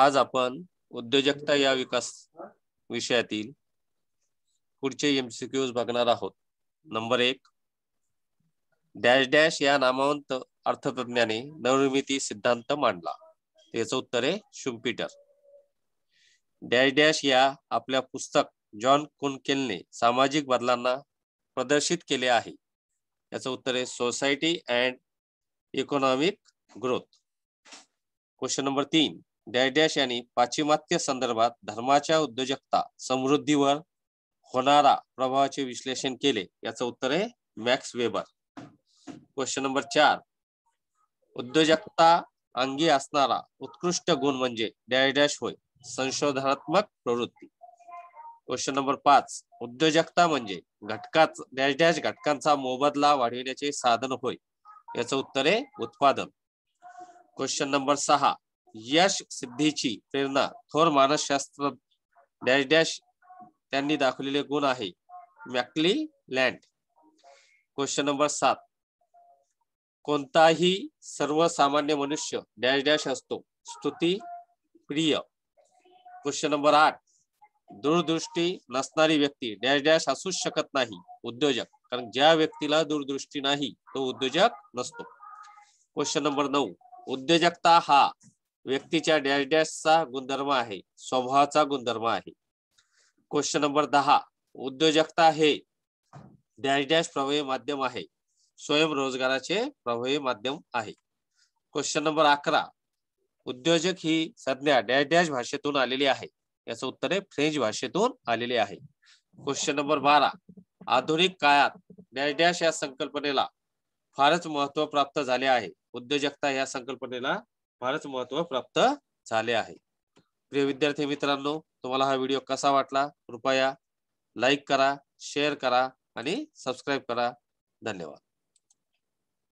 आज आपण उद्योजकता या विकास विषयातील पुढचे एमसीक्यूज बघणार आहोत नंबर एक डॅश डॅश या नामवंत अर्थतज्ञाने नवनिर्मिती सिद्धांत मांडला त्याचं उत्तर आहे शुम्पिटर डॅश डॅश या आपल्या पुस्तक जॉन कुनकेलने सामाजिक बदलांना प्रदर्शित केले आहे याचं उत्तर आहे society and economic growth question number तीन डॅश यांनी पाश्चिमात्य संदर्भात धर्माच्या उद्योजकता समृद्धीवर होणारा प्रभावाचे विश्लेषण केले याचं उत्तर आहे मॅक्स वेबर क्वेश्चन नंबर चार उद्योजकता अंगी असणारा उत्कृष्ट गुण म्हणजे डॅश डॅश होय संशोधनात्मक प्रवृत्ती क्वेश्चन नंबर पाच उद्योजकता म्हणजे घटकाच डॅश डॅश घटकांचा मोबदला वाढविण्याचे साधन होय याचं उत्तर आहे उत्पादन क्वेश्चन नंबर सहा यश सिद्धीची प्रेरणा थोर मानसशास्त्र डॅश डॅश त्यांनी दाखवलेले गुण आहे मॅकली लँड क्वेश्चन नंबर सात कोणताही सर्वसामान्य मनुष्य डॅश डॅश असतो स्तुती प्रिय क्वेश्चन नंबर आठ दूरदृष्टी नसणारी व्यक्ती डॅश डॅश असूच शकत नाही उद्योजक कारण ज्या व्यक्तीला दूरदृष्टी नाही तो उद्योजक नसतो क्वेश्चन नंबर नऊ उद्योजकता हा व्यक्तीच्या डॅश चा गुणधर्म आहे स्वभावाचा गुणधर्म आहे क्वेश्चन नंबर दहा उद्योजकता हे डॅश डॅश प्रभावी माध्यम आहे स्वयंरोजगाराचे प्रभावी माध्यम आहे क्वेश्चन नंबर अकरा उद्योजक ही संज्ञा डॅश डॅश भाषेतून आलेली आहे याचं उत्तर आहे फ्रेंच भाषेतून आलेले आहे क्वेश्चन नंबर बारा आधुनिक काळात डॅश डॅश या संकल्पनेला फारच महत्व प्राप्त झाले आहे उद्योजकता या संकल्पनेला फारच महत्व प्राप्त झाले आहे प्रिय विद्यार्थी मित्रांनो तुम्हाला हा व्हिडिओ कसा वाटला कृपया लाईक करा शेअर करा आणि सबस्क्राईब करा धन्यवाद